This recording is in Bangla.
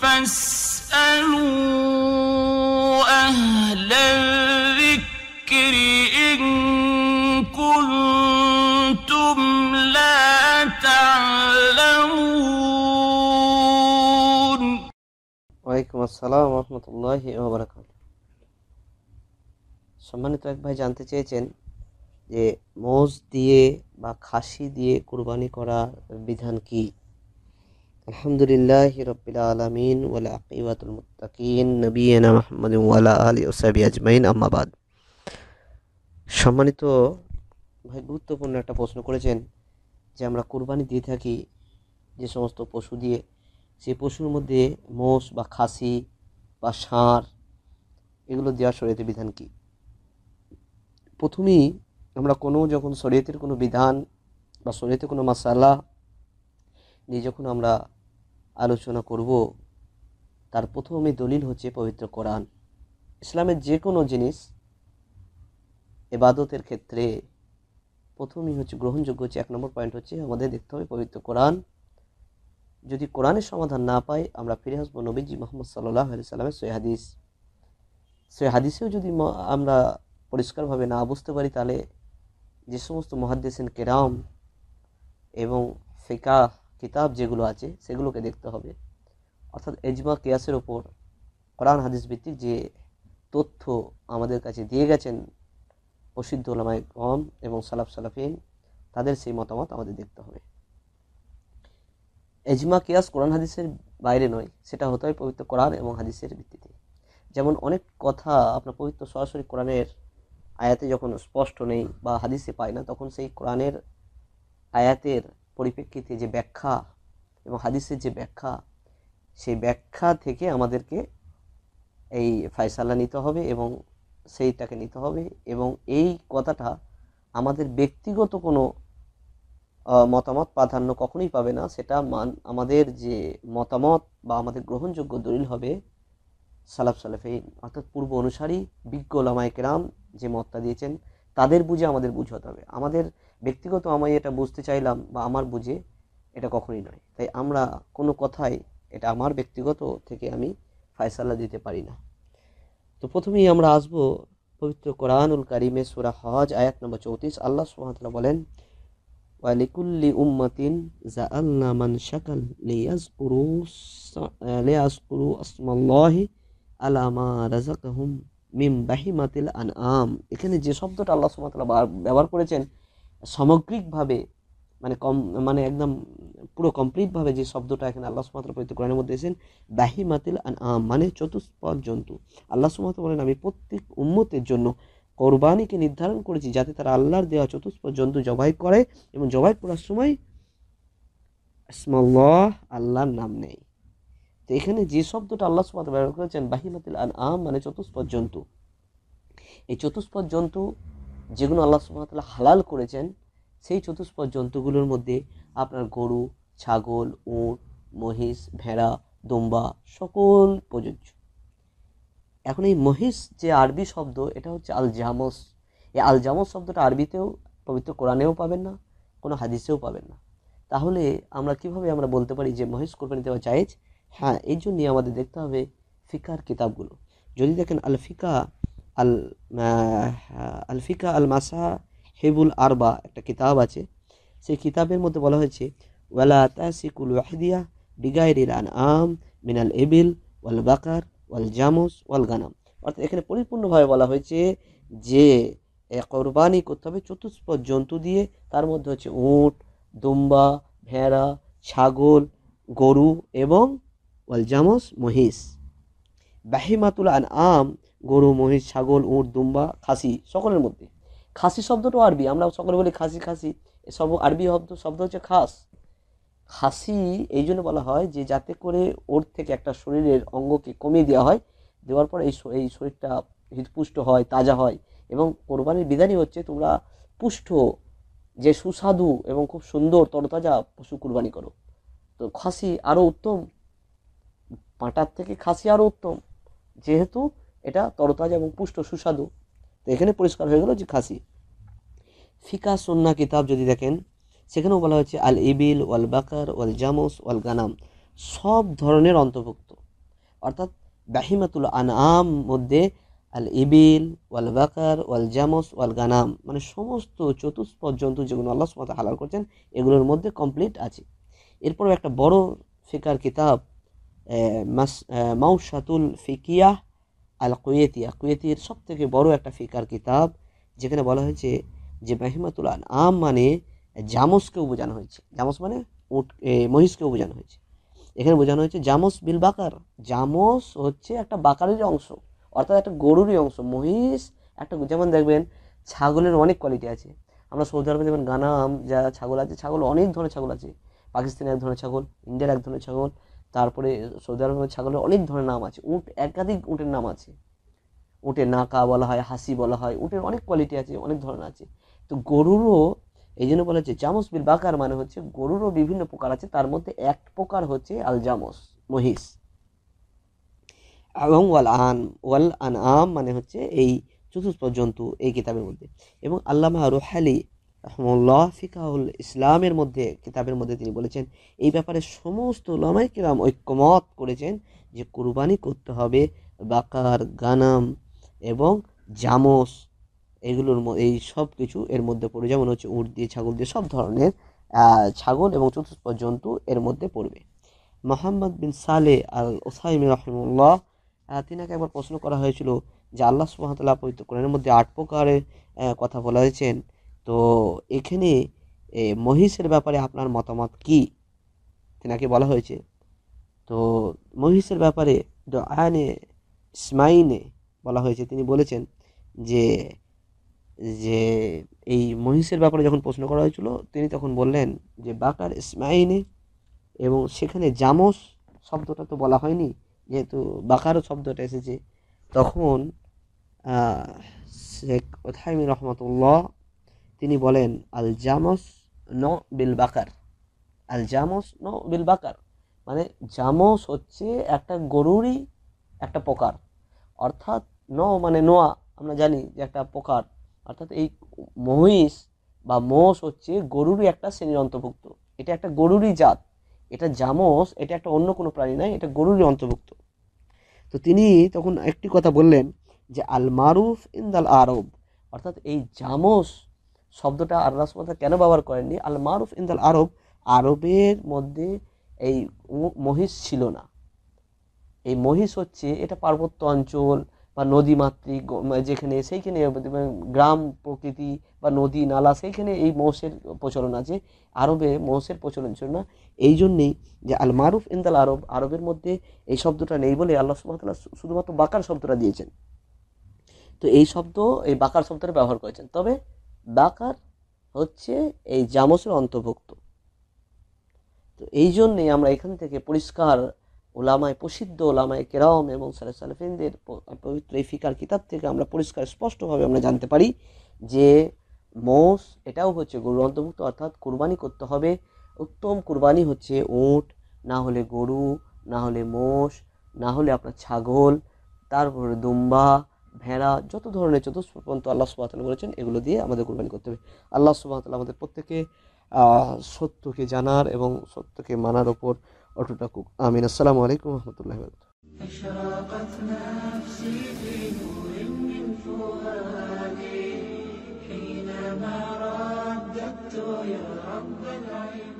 فاسألوا أهل الذكر إن كنتم لا تعلمون ওয়ালাইকুম আসসালাম রহমতুল্লাহি ওবরাকাত সম্মানিত এক ভাই জানতে চেয়েছেন যে মোজ দিয়ে বা খাসি দিয়ে কুরবানি করার বিধান কী আলহামদুলিল্লাহ রবিল আলমিন ওলাকিবাতুল নবীনা মাহমুদ ওয়ালা আলী ওসাবি আজমাইন আম্মাবাদ সম্মানিত ভাই গুরুত্বপূর্ণ একটা প্রশ্ন করেছেন যে আমরা কুরবানি দিয়ে থাকি যে সমস্ত পশু দিয়ে সেই পশুর মধ্যে মোষ বা খাসি বা সার এগুলো দেওয়া শরীয়তের বিধান কি প্রথমেই আমরা কোনো যখন শরীয়তের কোনো বিধান বা শরীয়তে কোনো মশালা নিয়ে যখন আমরা আলোচনা করব তার প্রথমে দলিল হচ্ছে পবিত্র কোরআন ইসলামের যে কোনো জিনিস এবাদতের ক্ষেত্রে প্রথমেই হচ্ছে গ্রহণযোগ্য হচ্ছে এক নম্বর পয়েন্ট হচ্ছে আমাদের দেখতে হবে পবিত্র কোরআন যদি কোরআনের সমাধান না পাই আমরা ফিরে আসবো নবীজি মোহাম্মদ সাল্লাহ আলি সাল্লামের সৈ হাদিস হাদিসেও যদি আমরা পরিষ্কারভাবে না বুঝতে পারি তাহলে যে সমস্ত মহাদ্দেসেন কেরাম এবং ফিকাহ কিতাব যেগুলো আছে সেগুলোকে দেখতে হবে অর্থাৎ এজমা কেয়াসের ওপর কোরআন হাদিস ভিত্তিক যে তথ্য আমাদের কাছে দিয়ে গেছেন প্রসিদ্ধ ওলামায় কম এবং সালাফ সালাফিন তাদের সেই মতামত আমাদের দেখতে হবে এজমা কেয়াস কোরআন হাদিসের বাইরে নয় সেটা হতে হয় পবিত্র কোরআন এবং হাদিসের ভিত্তিতে যেমন অনেক কথা আপনার পবিত্র সরাসরি কোরআনের আয়াতে যখন স্পষ্ট নেই বা হাদিসে পায় না তখন সেই কোরআনের আয়াতের পরিপ্রেক্ষিতে যে ব্যাখ্যা এবং হাদিসের যে ব্যাখ্যা সেই ব্যাখ্যা থেকে আমাদেরকে এই ফায়সালা নিতে হবে এবং সেইটাকে নিতে হবে এবং এই কথাটা আমাদের ব্যক্তিগত কোনো মতামত প্রাধান্য কখনোই পাবে না সেটা মান আমাদের যে মতামত বা আমাদের গ্রহণযোগ্য দলিল হবে সালাফ সালাফেইন অর্থাৎ পূর্ব অনুসারী বিজ্ঞ লামায়কেরাম যে মতটা দিয়েছেন তাদের বুঝে আমাদের বুঝতে হবে আমাদের ব্যক্তিগত আমি এটা বুঝতে চাইলাম বা আমার বুঝে এটা কখনই নয় তাই আমরা কোনো কথাই এটা আমার ব্যক্তিগত থেকে আমি ফায়সালা দিতে পারি না তো প্রথমেই আমরা আসবো পবিত্র কোরআনুল কারিমে সুরা হজ আয়াত নম্বর চৌত্রিশ আল্লাহ সুহাতলা বলেন ওয়ালিকুল্লি উম্মাতিন জা আল্লা মান শাকাল লিয়াজ উরু লিয়াজ উরু আসমাল্লাহি আলামা রাজাকাহুম মিম বাহিমাতিল আন আম এখানে যে শব্দটা আল্লাহ সুমাতলা ব্যবহার করেছেন সামগ্রিকভাবে মানে কম মানে একদম পুরো কমপ্লিটভাবে যে শব্দটা এখানে আল্লাহ সুমাত্র পবিত্র কোরআনের মধ্যে এসেছেন দাহি মাতিল আম মানে চতুষ্পদ জন্তু আল্লাহ সুমাত্র বলেন আমি প্রত্যেক উম্মতের জন্য কোরবানিকে নির্ধারণ করেছি যাতে তারা আল্লাহর দেওয়া চতুষ্পদ জন্তু জবাই করে এবং জবাই করার সময় ইসমল্লাহ আল্লাহর নাম নেই তো এখানে যে শব্দটা আল্লাহ সুমাত্র ব্যবহার করেছেন বাহিমাতিল আন আম মানে চতুষ্পদ জন্তু এই চতুষ্পদ জন্তু যেগুলো আল্লাহ সুবাহতাল্লাহ হালাল করেছেন সেই চতুষ্পদ জন্তুগুলোর মধ্যে আপনার গরু ছাগল উঁট মহিষ ভেড়া দম্বা সকল প্রযোজ্য এখন এই মহিষ যে আরবি শব্দ এটা হচ্ছে আল জামস এই আল জামস শব্দটা আরবিতেও পবিত্র কোরআনেও পাবেন না কোনো হাদিসেও পাবেন না তাহলে আমরা কিভাবে আমরা বলতে পারি যে মহিষ কোরবানি দেওয়া চাইজ হ্যাঁ এই জন্যই আমাদের দেখতে হবে ফিকার কিতাবগুলো যদি দেখেন আল ফিকা আল আলফিকা আল মাসা হেবুল আরবা একটা কিতাব আছে সেই কিতাবের মধ্যে বলা হয়েছে ওয়ালা তাসিকুল ওয়াহিদিয়া ডিগাইরিল আন আম মিনাল এবিল ওয়াল বাকার ওয়াল জামুস ওয়াল গানাম অর্থাৎ এখানে পরিপূর্ণভাবে বলা হয়েছে যে কোরবানি করতে হবে চতুষ্পদ জন্তু দিয়ে তার মধ্যে হচ্ছে উঁট দুম্বা ভেড়া ছাগল গরু এবং ওয়াল জামস মহিষ বাহিমাতুল আন আম গরু মহিষ ছাগল উঁট দুম্বা খাসি সকলের মধ্যে খাসি শব্দটাও আরবি আমরা সকলে বলি খাসি খাসি সব আরবি শব্দ শব্দ হচ্ছে খাস খাসি এই জন্য বলা হয় যে যাতে করে ওর থেকে একটা শরীরের অঙ্গকে কমিয়ে দেওয়া হয় দেওয়ার পর এই এই শরীরটা হৃদপুষ্ট হয় তাজা হয় এবং কোরবানির বিধানই হচ্ছে তোমরা পুষ্ট যে সুস্বাদু এবং খুব সুন্দর তরতাজা পশু কুরবানি করো তো খাসি আরও উত্তম পাটার থেকে খাসি আরও উত্তম যেহেতু এটা তরতাজা এবং পুষ্ট সুস্বাদু তো এখানে পরিষ্কার হয়ে গেল যে খাসি ফিকা সন্না কিতাব যদি দেখেন সেখানেও বলা হয়েছে আল ইবিল ওয়াল বাকার ওয়াল জামস ওয়াল গানাম সব ধরনের অন্তর্ভুক্ত অর্থাৎ বাহিমাতুল আনাম মধ্যে আল ইবিল ওয়াল বাকার ওয়াল জামস ওয়াল গানাম মানে সমস্ত চতুষ্পদ জন্তু যেগুলো আল্লাহ সুমত হালাল করছেন এগুলোর মধ্যে কমপ্লিট আছে এরপরও একটা বড় ফিকার কিতাব মাস মাউসাতুল ফিকিয়া আল কুয়েতিয়া কুয়েতির সব থেকে বড় একটা ফিকার কিতাব যেখানে বলা হয়েছে যে মাহিমাতুল আম মানে জামসকেও বোঝানো হয়েছে জামস মানে উট মহিষকেও বোঝানো হয়েছে এখানে বোঝানো হয়েছে জামস বিল বাকার জামস হচ্ছে একটা বাকারেরই অংশ অর্থাৎ একটা গরুরই অংশ মহিষ একটা যেমন দেখবেন ছাগলের অনেক কোয়ালিটি আছে আমরা সৌদি আরবে যেমন গানাম আম যা ছাগল আছে ছাগল অনেক ধরনের ছাগল আছে পাকিস্তানের এক ধরনের ছাগল ইন্ডিয়ার এক ধরনের ছাগল তারপরে সৌদি আরবের ছাগলের অনেক ধরনের নাম আছে উঁট একাধিক উঁটের নাম আছে উঁটে নাকা বলা হয় হাসি বলা হয় উঁটের অনেক কোয়ালিটি আছে অনেক ধরনের আছে তো গরুরও এই জন্য বলা হচ্ছে জামস বিল বাকার মানে হচ্ছে গরুরও বিভিন্ন প্রকার আছে তার মধ্যে এক প্রকার হচ্ছে আল জামস মহিষ এবং ওয়াল আন ওয়াল আন আম মানে হচ্ছে এই চতুষ্প জন্তু এই কিতাবের মধ্যে এবং আল্লামা রুহালি রহমুল্লাহ ফিকাহুল ইসলামের মধ্যে কিতাবের মধ্যে তিনি বলেছেন এই ব্যাপারে সমস্ত ওলামাই কিরাম ঐক্যমত করেছেন যে কুরবানি করতে হবে বাকার গানাম এবং জামস এগুলোর এই সব কিছু এর মধ্যে পড়ে যেমন হচ্ছে উঁট দিয়ে ছাগল দিয়ে সব ধরনের ছাগল এবং চতুর্থ জন্তু এর মধ্যে পড়বে মোহাম্মদ বিন সালে আল ওসাইম রহমুল্লাহ তিনাকে একবার প্রশ্ন করা হয়েছিল যে আল্লাহ সুহামতাল্লাহ পবিত্র কোরআনের মধ্যে আট প্রকারের কথা বলা হয়েছেন তো এখানে মহিষের ব্যাপারে আপনার মতামত কি তেনাকে বলা হয়েছে তো মহিষের ব্যাপারে আয়ানে স্মাইনে বলা হয়েছে তিনি বলেছেন যে যে এই মহিষের ব্যাপারে যখন প্রশ্ন করা হয়েছিল তিনি তখন বললেন যে বাকার স্মাইনে এবং সেখানে জামস শব্দটা তো বলা হয়নি যেহেতু বাকার শব্দটা এসেছে তখন শেখ ওথাইমি রহমতুল্লাহ তিনি বলেন আল জামস ন বিল বাকার আল জামস ন বিল বাকার মানে জামস হচ্ছে একটা গরুরই একটা প্রকার অর্থাৎ ন মানে নোয়া আমরা জানি যে একটা প্রকার অর্থাৎ এই মহিষ বা মোষ হচ্ছে গরুরই একটা শ্রেণীর অন্তর্ভুক্ত এটা একটা গরুরই জাত এটা জামস এটা একটা অন্য কোনো প্রাণী নয় এটা গরুরই অন্তর্ভুক্ত তো তিনি তখন একটি কথা বললেন যে আল মারুফ দাল আরব অর্থাৎ এই জামস শব্দটা আর সুমতা কেন ব্যবহার করেননি আল মারুফ ইন্দাল আরব আরবের মধ্যে এই মহিষ ছিল না এই মহিষ হচ্ছে এটা পার্বত্য অঞ্চল বা নদীমাতৃক মানে যেখানে সেইখানে গ্রাম প্রকৃতি বা নদী নালা সেইখানে এই মোষের প্রচলন আছে আরবে মোষের প্রচলন ছিল না এই জন্যেই যে আল মারুফ ইন্দাল আরব আরবের মধ্যে এই শব্দটা নেই বলে আল্লাহ সুমাতাল্লাহ শুধুমাত্র বাকার শব্দটা দিয়েছেন তো এই শব্দ এই বাকার শব্দটা ব্যবহার করেছেন তবে বাকার হচ্ছে এই জামসের অন্তর্ভুক্ত তো এই জন্যেই আমরা এখান থেকে পরিষ্কার ওলামায় প্রসিদ্ধ ওলামায় কেরাম এবং সালে সালেফিনদের পবিত্র এই ফিকার কিতাব থেকে আমরা পরিষ্কার স্পষ্টভাবে আমরা জানতে পারি যে মোষ এটাও হচ্ছে গরুর অন্তর্ভুক্ত অর্থাৎ কোরবানি করতে হবে উত্তম কোরবানি হচ্ছে উঁট না হলে গরু না হলে মোষ না হলে আপনার ছাগল তারপরে দুম্বা ভেড়া যত ধরনের চতুষ্পন্ত আল্লাহ সুবাহতাল্লাহ বলেছেন এগুলো দিয়ে আমাদের কোরবানি করতে হবে আল্লাহ সুবাহতাল্লাহ আমাদের প্রত্যেকে সত্যকে জানার এবং সত্যকে মানার ওপর অটুট রাখুক আমিন আসসালামু আলাইকুম রহমতুল্লাহ حينما رددت يا رب العالمين